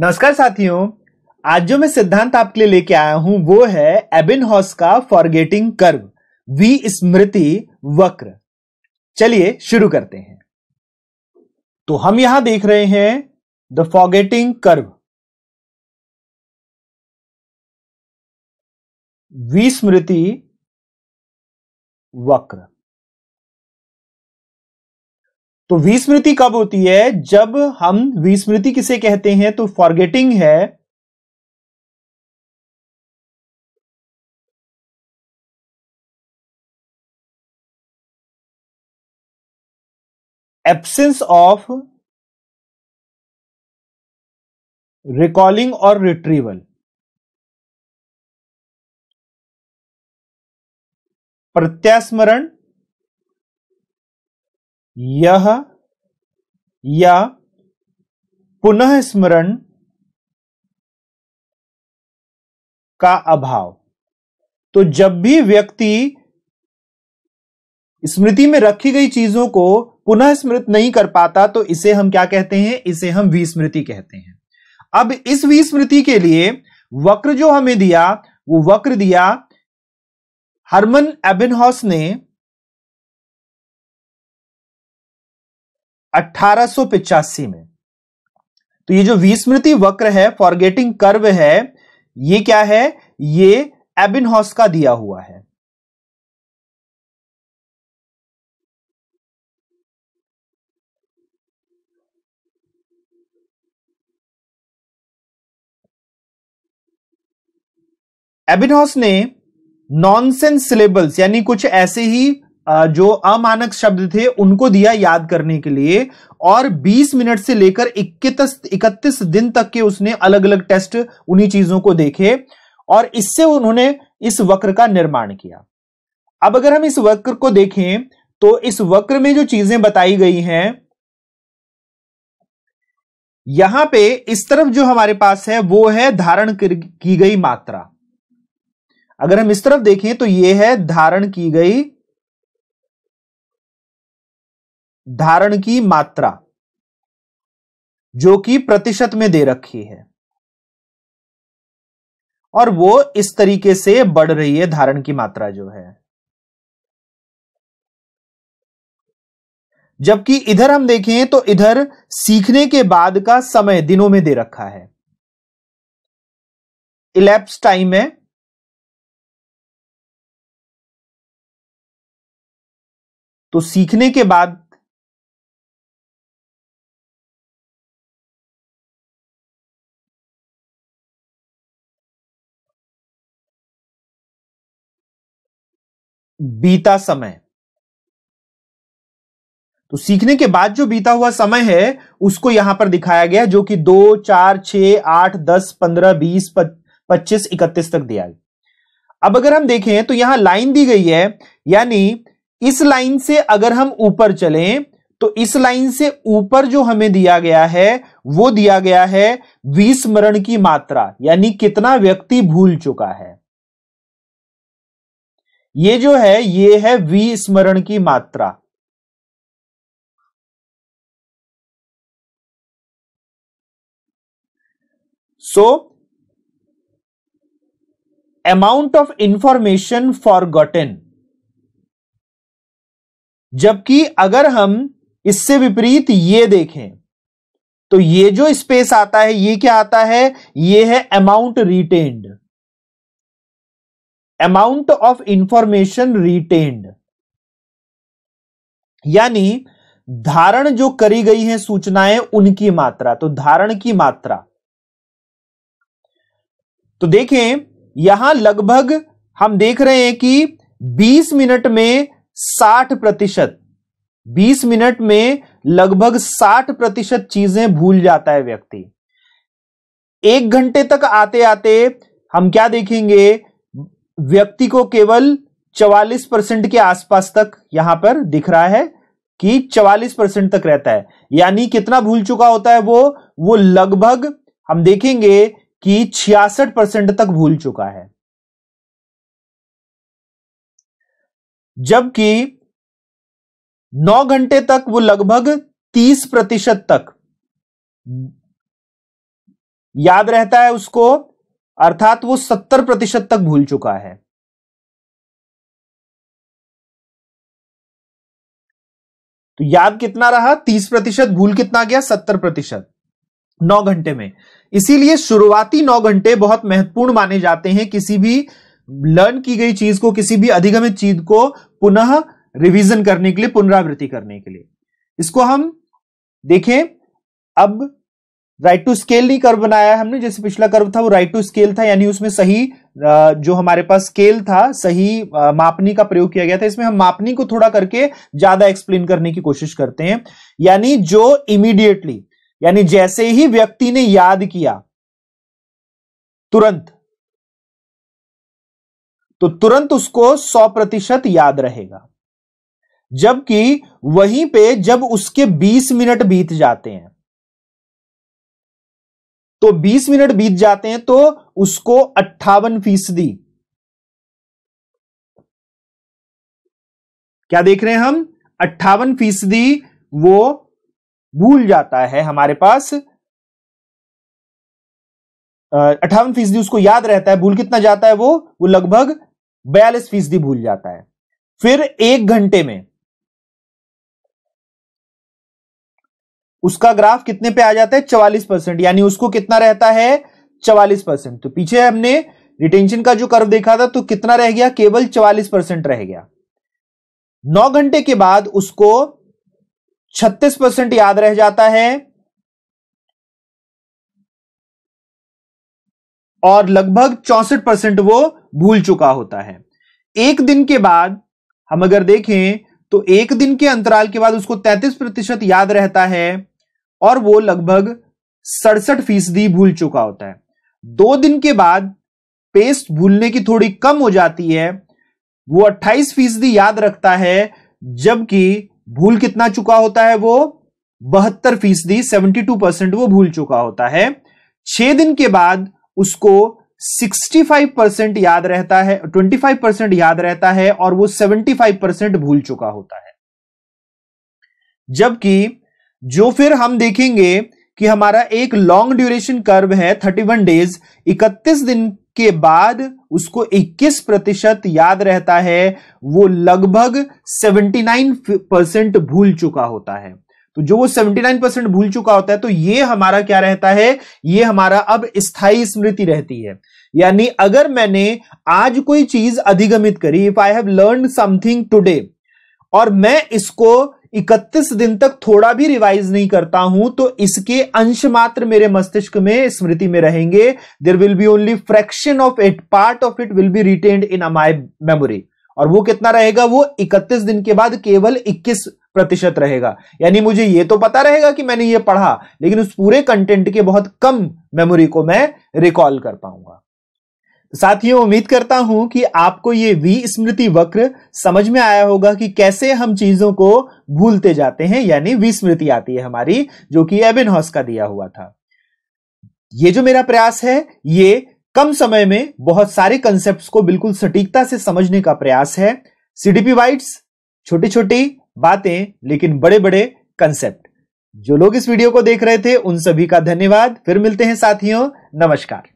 नमस्कार साथियों आज जो मैं सिद्धांत आपके लिए लेके आया हूं वो है एबिन हॉस का फॉरगेटिंग कर्व वी स्मृति वक्र चलिए शुरू करते हैं तो हम यहां देख रहे हैं द फॉरगेटिंग कर्व विस्मृति वक्र तो विस्मृति कब होती है जब हम विस्मृति किसे कहते हैं तो फॉरगेटिंग है एब्सेंस ऑफ रिकॉलिंग और रिट्रीवल प्रत्यास्मरण यह या पुनः स्मरण का अभाव तो जब भी व्यक्ति स्मृति में रखी गई चीजों को पुनः स्मृत नहीं कर पाता तो इसे हम क्या कहते हैं इसे हम विस्मृति कहते हैं अब इस विस्मृति के लिए वक्र जो हमें दिया वो वक्र दिया हरमन एबिनहॉस ने अठारह में तो ये जो विस्मृति वक्र है फॉरगेटिंग कर्व है ये क्या है ये एबिनहॉस का दिया हुआ है एबिनहॉस ने नॉनसेंस सिलेबल्स यानी कुछ ऐसे ही जो अमानक शब्द थे उनको दिया याद करने के लिए और 20 मिनट से लेकर इक्कीस इकतीस दिन तक के उसने अलग अलग टेस्ट उन्हीं चीजों को देखे और इससे उन्होंने इस वक्र का निर्माण किया अब अगर हम इस वक्र को देखें तो इस वक्र में जो चीजें बताई गई हैं यहां पे इस तरफ जो हमारे पास है वो है धारण की गई मात्रा अगर हम इस तरफ देखें तो ये है धारण की गई धारण की मात्रा जो कि प्रतिशत में दे रखी है और वो इस तरीके से बढ़ रही है धारण की मात्रा जो है जबकि इधर हम देखें तो इधर सीखने के बाद का समय दिनों में दे रखा है इलेप्स टाइम है तो सीखने के बाद बीता समय तो सीखने के बाद जो बीता हुआ समय है उसको यहां पर दिखाया गया जो कि दो चार छ आठ दस पंद्रह बीस पच्चीस इकतीस तक दिया गया अब अगर हम देखें तो यहां लाइन दी गई है यानी इस लाइन से अगर हम ऊपर चले तो इस लाइन से ऊपर जो हमें दिया गया है वो दिया गया है विस्मरण की मात्रा यानी कितना व्यक्ति भूल चुका है ये जो है ये है विस्मरण की मात्रा so amount of information forgotten जबकि अगर हम इससे विपरीत ये देखें तो ये जो स्पेस आता है ये क्या आता है ये है amount retained amount of information retained यानी धारण जो करी गई है सूचनाएं उनकी मात्रा तो धारण की मात्रा तो देखें यहां लगभग हम देख रहे हैं कि 20 मिनट में 60 प्रतिशत बीस मिनट में लगभग 60 प्रतिशत चीजें भूल जाता है व्यक्ति एक घंटे तक आते आते हम क्या देखेंगे व्यक्ति को केवल 44 परसेंट के आसपास तक यहां पर दिख रहा है कि 44 परसेंट तक रहता है यानी कितना भूल चुका होता है वो वो लगभग हम देखेंगे कि छियासठ परसेंट तक भूल चुका है जबकि 9 घंटे तक वो लगभग 30 प्रतिशत तक याद रहता है उसको अर्थात वो सत्तर प्रतिशत तक भूल चुका है तो याद कितना रहा तीस प्रतिशत भूल कितना गया सत्तर प्रतिशत नौ घंटे में इसीलिए शुरुआती नौ घंटे बहुत महत्वपूर्ण माने जाते हैं किसी भी लर्न की गई चीज को किसी भी अधिगमित चीज को पुनः रिवीजन करने के लिए पुनरावृत्ति करने के लिए इसको हम देखें अब राइट टू स्केल नहीं कर्व बनाया हमने जैसे पिछला कर्व था वो राइट टू स्केल था यानी उसमें सही जो हमारे पास स्केल था सही मापनी का प्रयोग किया गया था इसमें हम मापनी को थोड़ा करके ज्यादा एक्सप्लेन करने की कोशिश करते हैं यानी जो इमीडिएटली यानी जैसे ही व्यक्ति ने याद किया तुरंत तो तुरंत उसको सौ प्रतिशत याद रहेगा जबकि वहीं पे जब उसके बीस मिनट बीत जाते हैं तो 20 मिनट बीत जाते हैं तो उसको अट्ठावन फीसदी क्या देख रहे हैं हम अट्ठावन फीसदी वो भूल जाता है हमारे पास अट्ठावन फीसदी उसको याद रहता है भूल कितना जाता है वो वो लगभग बयालीस फीसदी भूल जाता है फिर एक घंटे में उसका ग्राफ कितने पे आ जाता है चवालीस परसेंट यानी उसको कितना रहता है चवालीस परसेंट तो पीछे हमने रिटेंशन का जो कर्व देखा था तो कितना रह गया केवल चवालीस परसेंट रह गया नौ घंटे के बाद उसको छत्तीस परसेंट याद रह जाता है और लगभग चौसठ परसेंट वो भूल चुका होता है एक दिन के बाद हम अगर देखें तो एक दिन के अंतराल के बाद उसको 33 प्रतिशत याद रहता है और वो लगभग सड़सठ फीसदी भूल चुका होता है दो दिन के बाद पेस्ट भूलने की थोड़ी कम हो जाती है वो 28 फीसदी याद रखता है जबकि भूल कितना चुका होता है वो बहत्तर फीसदी सेवेंटी टू परसेंट वो भूल चुका होता है छह दिन के बाद उसको 65 परसेंट याद रहता है 25 परसेंट याद रहता है और वो 75 परसेंट भूल चुका होता है जबकि जो फिर हम देखेंगे कि हमारा एक लॉन्ग ड्यूरेशन कर्व है 31 डेज 31 दिन के बाद उसको 21 प्रतिशत याद रहता है वो लगभग 79 परसेंट भूल चुका होता है तो जो वो 79 परसेंट भूल चुका होता है तो ये हमारा क्या रहता है ये हमारा अब स्थायी स्मृति रहती है यानी अगर मैंने आज कोई चीज अधिगमित करी if I have learn something today और मैं इसको इकतीस दिन तक थोड़ा भी रिवाइज नहीं करता हूं तो इसके अंश मात्र मेरे मस्तिष्क में स्मृति में रहेंगे there will be only fraction of it part of it will be retained in my memory और वो कितना रहेगा वो 31 दिन के बाद केवल 21 प्रतिशत रहेगा यानी मुझे ये तो पता रहेगा कि मैंने ये पढ़ा लेकिन उस पूरे कंटेंट के बहुत कम मेमोरी को मैं रिकॉल कर पाऊंगा साथियों उम्मीद करता हूं कि आपको ये वी स्मृति वक्र समझ में आया होगा कि कैसे हम चीजों को भूलते जाते हैं यानी वी स्मृति आती है हमारी जो कि एबिन हॉस का दिया हुआ था ये जो मेरा प्रयास है ये कम समय में बहुत सारे कंसेप्ट को बिल्कुल सटीकता से समझने का प्रयास है सीडीपी वाइट्स छोटी छोटी बातें लेकिन बड़े बड़े कंसेप्ट जो लोग इस वीडियो को देख रहे थे उन सभी का धन्यवाद फिर मिलते हैं साथियों नमस्कार